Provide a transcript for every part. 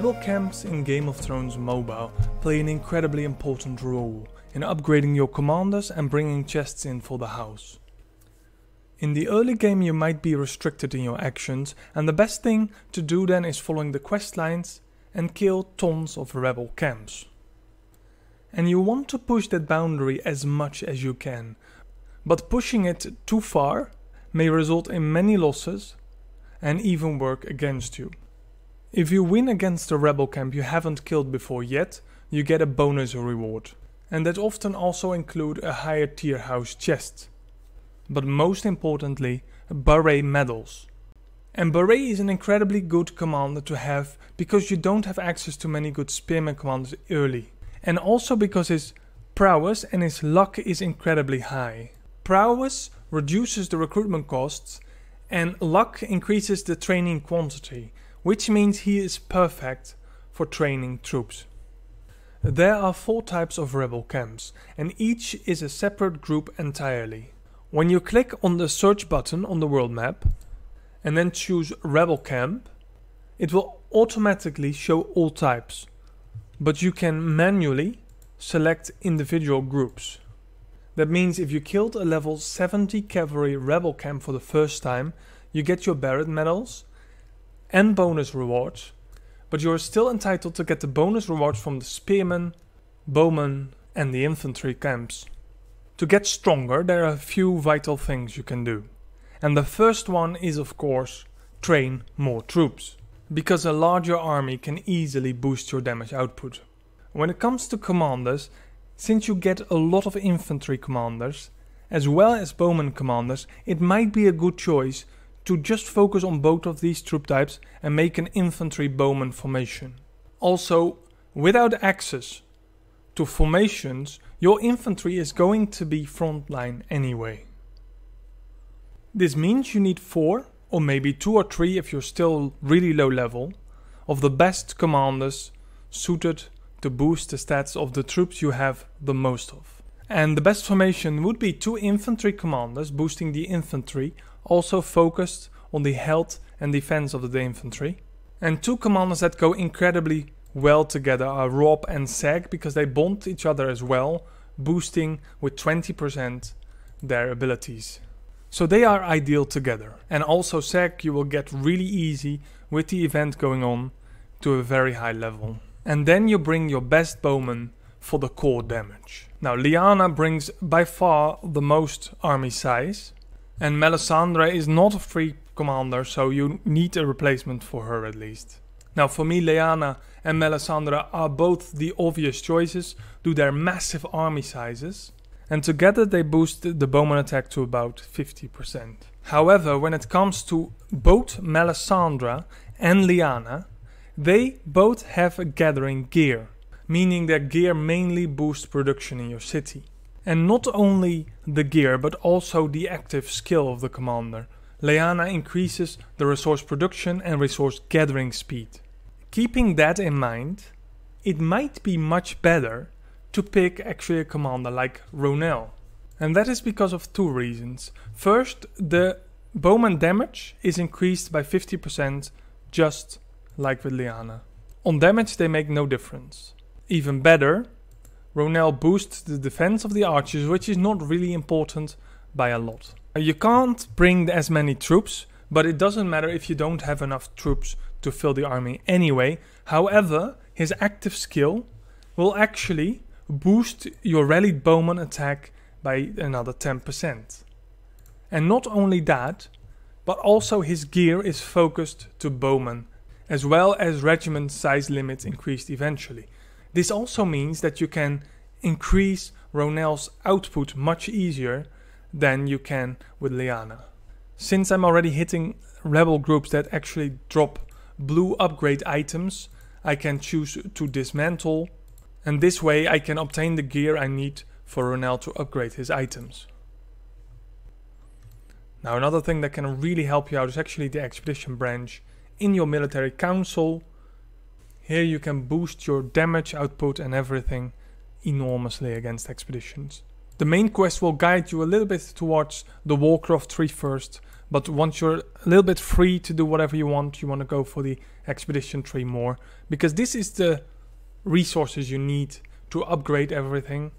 Rebel camps in Game of Thrones Mobile play an incredibly important role in upgrading your commanders and bringing chests in for the house. In the early game you might be restricted in your actions and the best thing to do then is following the quest lines and kill tons of rebel camps. And you want to push that boundary as much as you can, but pushing it too far may result in many losses and even work against you. If you win against a rebel camp you haven't killed before yet, you get a bonus reward. And that often also include a higher tier house chest. But most importantly, beret medals. And beret is an incredibly good commander to have because you don't have access to many good spearman commanders early. And also because his prowess and his luck is incredibly high. Prowess reduces the recruitment costs and luck increases the training quantity which means he is perfect for training troops. There are four types of rebel camps, and each is a separate group entirely. When you click on the search button on the world map, and then choose rebel camp, it will automatically show all types, but you can manually select individual groups. That means if you killed a level 70 cavalry rebel camp for the first time, you get your Barrett medals and bonus rewards, but you are still entitled to get the bonus rewards from the spearmen, bowmen, and the infantry camps. To get stronger, there are a few vital things you can do. And the first one is, of course, train more troops, because a larger army can easily boost your damage output. When it comes to commanders, since you get a lot of infantry commanders, as well as bowman commanders, it might be a good choice to just focus on both of these troop types and make an infantry bowman formation. Also, without access to formations, your infantry is going to be frontline anyway. This means you need 4, or maybe 2 or 3 if you're still really low level, of the best commanders suited to boost the stats of the troops you have the most of. And the best formation would be two infantry commanders boosting the infantry also focused on the health and defense of the infantry. And two commanders that go incredibly well together are Rob and Seg because they bond each other as well, boosting with 20% their abilities. So they are ideal together. And also Seg, you will get really easy with the event going on to a very high level. And then you bring your best bowman for the core damage. Now Liana brings by far the most army size and Melisandre is not a free commander, so you need a replacement for her at least. Now for me, Leanna and Melisandre are both the obvious choices due their massive army sizes. And together they boost the bowman attack to about 50%. However, when it comes to both Melisandre and Liana, they both have a gathering gear, meaning their gear mainly boosts production in your city. And not only the gear, but also the active skill of the commander. Leana increases the resource production and resource gathering speed. Keeping that in mind, it might be much better to pick actually a commander like Ronel. And that is because of two reasons. First, the bowman damage is increased by 50% just like with Liana. On damage they make no difference. Even better, Ronel boosts the defense of the archers, which is not really important by a lot. Uh, you can't bring as many troops, but it doesn't matter if you don't have enough troops to fill the army anyway. However, his active skill will actually boost your rallied bowman attack by another 10%. And not only that, but also his gear is focused to bowmen, as well as regiment size limits increased eventually. This also means that you can increase Ronell's output much easier than you can with Liana. Since I'm already hitting rebel groups that actually drop blue upgrade items, I can choose to dismantle and this way I can obtain the gear I need for Ronell to upgrade his items. Now another thing that can really help you out is actually the expedition branch in your military council here you can boost your damage output and everything enormously against expeditions. The main quest will guide you a little bit towards the Warcraft 3 first, but once you're a little bit free to do whatever you want, you want to go for the expedition tree more, because this is the resources you need to upgrade everything.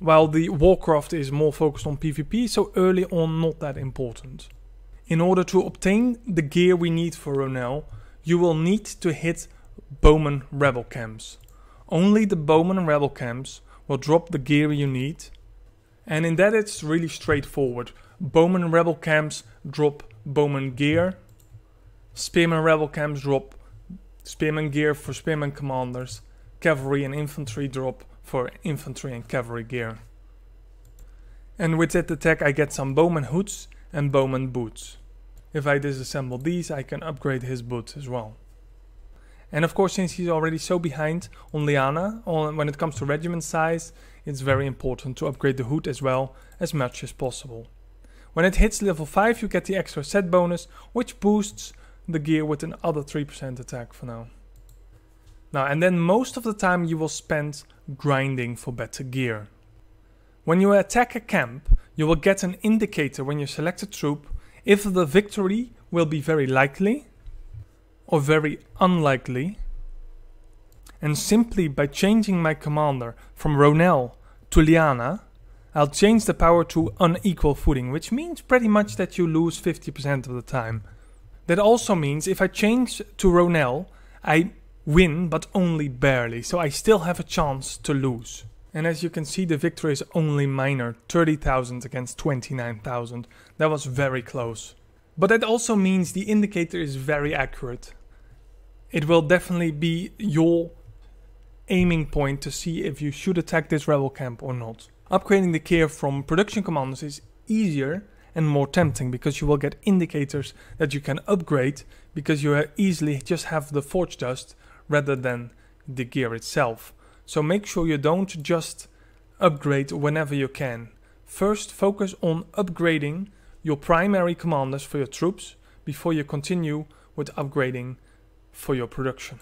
While the Warcraft is more focused on PvP, so early on not that important. In order to obtain the gear we need for Ronell, you will need to hit Bowman Rebel Camps. Only the Bowman Rebel Camps will drop the gear you need and in that it's really straightforward. Bowman Rebel Camps drop Bowman gear. Spearman Rebel Camps drop Spearman gear for Spearman commanders. Cavalry and infantry drop for infantry and cavalry gear. And with that attack I get some Bowman hoods and Bowman boots. If I disassemble these I can upgrade his boots as well. And of course, since he's already so behind on Liana, on, when it comes to regiment size, it's very important to upgrade the hood as well as much as possible. When it hits level 5 you get the extra set bonus, which boosts the gear with another 3% attack for now. Now and then most of the time you will spend grinding for better gear. When you attack a camp, you will get an indicator when you select a troop if the victory will be very likely or very unlikely. And simply by changing my commander from Ronel to Liana, I'll change the power to unequal footing, which means pretty much that you lose 50% of the time. That also means if I change to Ronel, I win, but only barely, so I still have a chance to lose. And as you can see, the victory is only minor 30,000 against 29,000. That was very close. But that also means the indicator is very accurate. It will definitely be your aiming point to see if you should attack this rebel camp or not. Upgrading the gear from production commandos is easier and more tempting because you will get indicators that you can upgrade because you easily just have the forge dust rather than the gear itself. So make sure you don't just upgrade whenever you can. First focus on upgrading your primary commanders for your troops before you continue with upgrading for your production.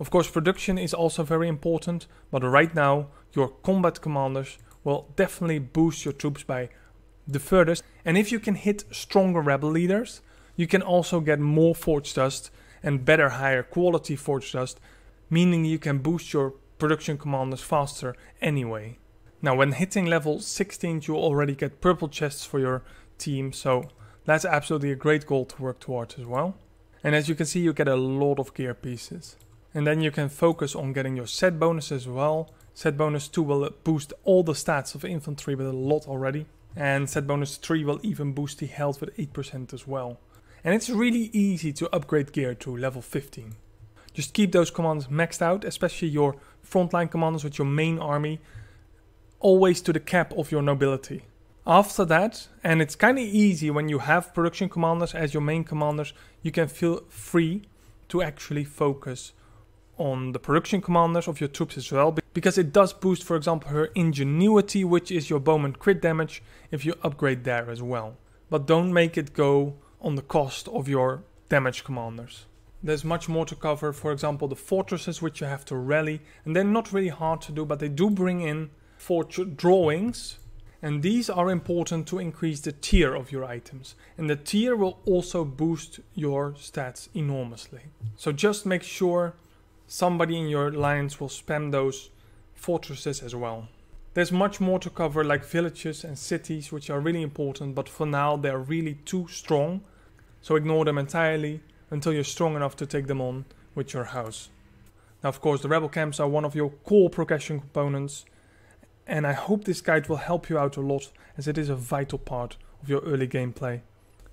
Of course, production is also very important, but right now your combat commanders will definitely boost your troops by the furthest. And if you can hit stronger rebel leaders, you can also get more forge dust and better higher quality forge dust, meaning you can boost your production commanders faster anyway. Now when hitting level 16 you already get purple chests for your team. So that's absolutely a great goal to work towards as well. And as you can see, you get a lot of gear pieces. And then you can focus on getting your set bonus as well. Set bonus 2 will boost all the stats of infantry with a lot already. And set bonus 3 will even boost the health with 8% as well. And it's really easy to upgrade gear to level 15. Just keep those commands maxed out, especially your frontline commands with your main army, always to the cap of your nobility after that, and it's kind of easy when you have production commanders as your main commanders, you can feel free to actually focus on the production commanders of your troops as well because it does boost for example her ingenuity which is your bowman crit damage if you upgrade there as well but don't make it go on the cost of your damage commanders there's much more to cover for example the fortresses which you have to rally and they're not really hard to do but they do bring in for drawings and these are important to increase the tier of your items and the tier will also boost your stats enormously. So just make sure somebody in your alliance will spam those fortresses as well. There's much more to cover like villages and cities which are really important but for now they're really too strong so ignore them entirely until you're strong enough to take them on with your house. Now of course the rebel camps are one of your core progression components and I hope this guide will help you out a lot as it is a vital part of your early gameplay.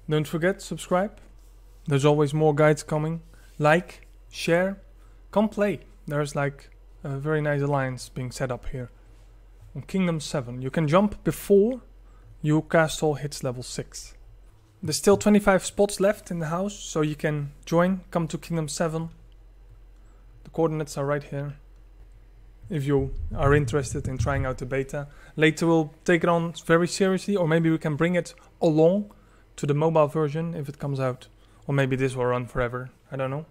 Don't forget, subscribe. There's always more guides coming. Like, share, come play. There's like a very nice alliance being set up here. On Kingdom 7, you can jump before your castle hits level 6. There's still 25 spots left in the house, so you can join, come to Kingdom 7. The coordinates are right here if you are interested in trying out the beta. Later we'll take it on very seriously, or maybe we can bring it along to the mobile version if it comes out. Or maybe this will run forever. I don't know.